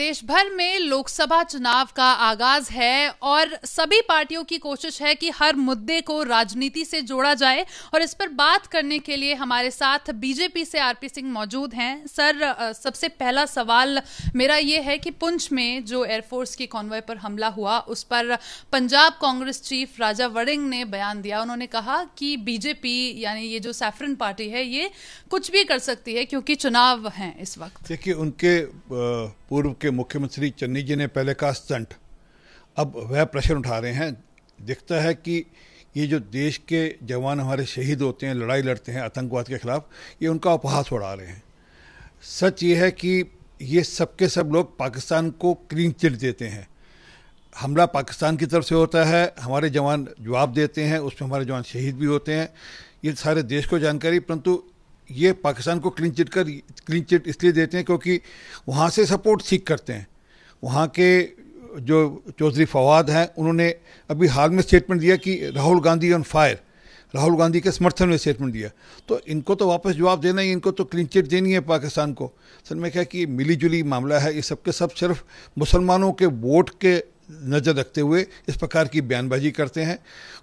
देश भर में लोकसभा चुनाव का आगाज है और सभी पार्टियों की कोशिश है कि हर मुद्दे को राजनीति से जोड़ा जाए और इस पर बात करने के लिए हमारे साथ बीजेपी से आरपी सिंह मौजूद हैं सर सबसे पहला सवाल मेरा ये है कि पुंछ में जो एयरफोर्स की कॉन्वॉय पर हमला हुआ उस पर पंजाब कांग्रेस चीफ राजा वड़िंग ने बयान दिया उन्होंने कहा कि बीजेपी यानी ये जो सैफरन पार्टी है ये कुछ भी कर सकती है क्योंकि चुनाव हैं इस वक्त देखिए उनके पूर्व के मुख्यमंत्री चन्नी जी ने पहले कहा स्टंट अब वह प्रश्न उठा रहे हैं दिखता है कि ये जो देश के जवान हमारे शहीद होते हैं लड़ाई लड़ते हैं आतंकवाद के खिलाफ ये उनका उपहास उड़ा रहे हैं सच ये है कि ये सबके सब लोग पाकिस्तान को क्लीन चिट देते हैं हमला पाकिस्तान की तरफ से होता है हमारे जवान जवाब देते हैं उसमें हमारे जवान शहीद भी होते हैं ये सारे देश को जानकारी परंतु ये पाकिस्तान को क्लीन चिट कर क्लीन चिट इसलिए देते हैं क्योंकि वहाँ से सपोर्ट सीख करते हैं वहाँ के जो चौधरी फवाद हैं उन्होंने अभी हाल में स्टेटमेंट दिया कि राहुल गांधी ऑन फायर राहुल गांधी के समर्थन में स्टेटमेंट दिया तो इनको तो वापस जवाब देना ही इनको तो क्लीन चिट देनी है पाकिस्तान को सर मैं क्या कि मिली जुली मामला है ये सब के सब सिर्फ मुसलमानों के वोट के नज़र रखते हुए इस प्रकार की बयानबाजी करते हैं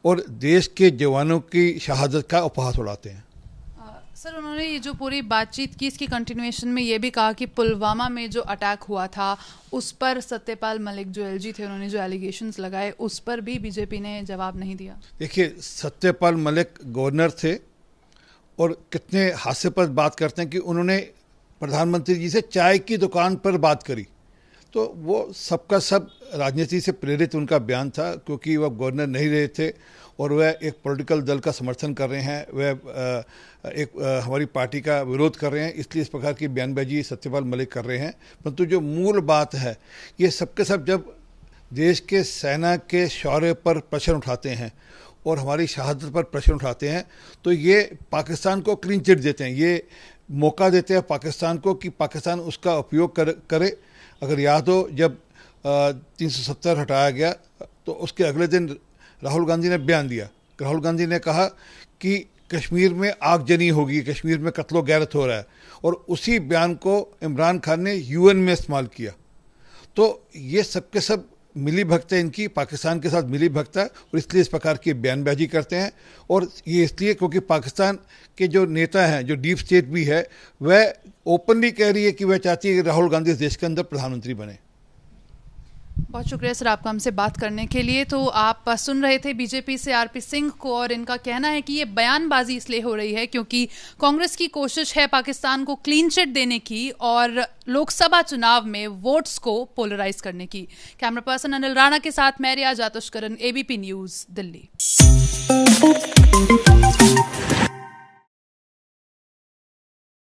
और देश के जवानों की शहादत का उपहास उड़ाते हैं सर उन्होंने ये जो पूरी बातचीत की इसकी कंटिन्यूएशन में ये भी कहा कि पुलवामा में जो अटैक हुआ था उस पर सत्यपाल मलिक जो एलजी थे उन्होंने जो एलिगेशंस लगाए उस पर भी बीजेपी ने जवाब नहीं दिया देखिए सत्यपाल मलिक गवर्नर थे और कितने हास्यपद बात करते हैं कि उन्होंने प्रधानमंत्री जी से चाय की दुकान पर बात करी तो वो सबका सब राजनीति से प्रेरित उनका बयान था क्योंकि वह गवर्नर नहीं रहे थे और वह एक पॉलिटिकल दल का समर्थन कर रहे हैं वह एक हमारी पार्टी का विरोध कर रहे हैं इसलिए इस प्रकार की बयानबाजी सत्यपाल मलिक कर रहे हैं परंतु जो मूल बात है ये सबके सब जब देश के सेना के शौर्य पर प्रश्न उठाते हैं और हमारी शहादत पर प्रश्न उठाते हैं तो ये पाकिस्तान को क्लीन चिट देते हैं ये मौका देते हैं पाकिस्तान को कि पाकिस्तान उसका उपयोग कर, करे अगर या तो जब तीन सौ सत्तर हटाया गया तो उसके अगले दिन राहुल गांधी ने बयान दिया राहुल गांधी ने कहा कि कश्मीर में आगजनी होगी कश्मीर में कत्लो गैरत हो रहा है और उसी बयान को इमरान खान ने यूएन में इस्तेमाल किया तो ये सब के सब मिली भक्त है इनकी पाकिस्तान के साथ मिली भक्त है और इसलिए इस प्रकार की बयानबाजी करते हैं और ये इसलिए क्योंकि पाकिस्तान के जो नेता हैं जो डीप स्टेट भी है वह ओपनली कह रही है कि वह चाहती है कि राहुल गांधी इस देश के अंदर प्रधानमंत्री बने बहुत शुक्रिया सर आपका हमसे बात करने के लिए तो आप सुन रहे थे बीजेपी से आरपी सिंह को और इनका कहना है कि ये बयानबाजी इसलिए हो रही है क्योंकि कांग्रेस की कोशिश है पाकिस्तान को क्लीन चिट देने की और लोकसभा चुनाव में वोट्स को पोलराइज करने की कैमरा पर्सन अनिल राणा के साथ मैं रिया जातुष्करण एबीपी न्यूज दिल्ली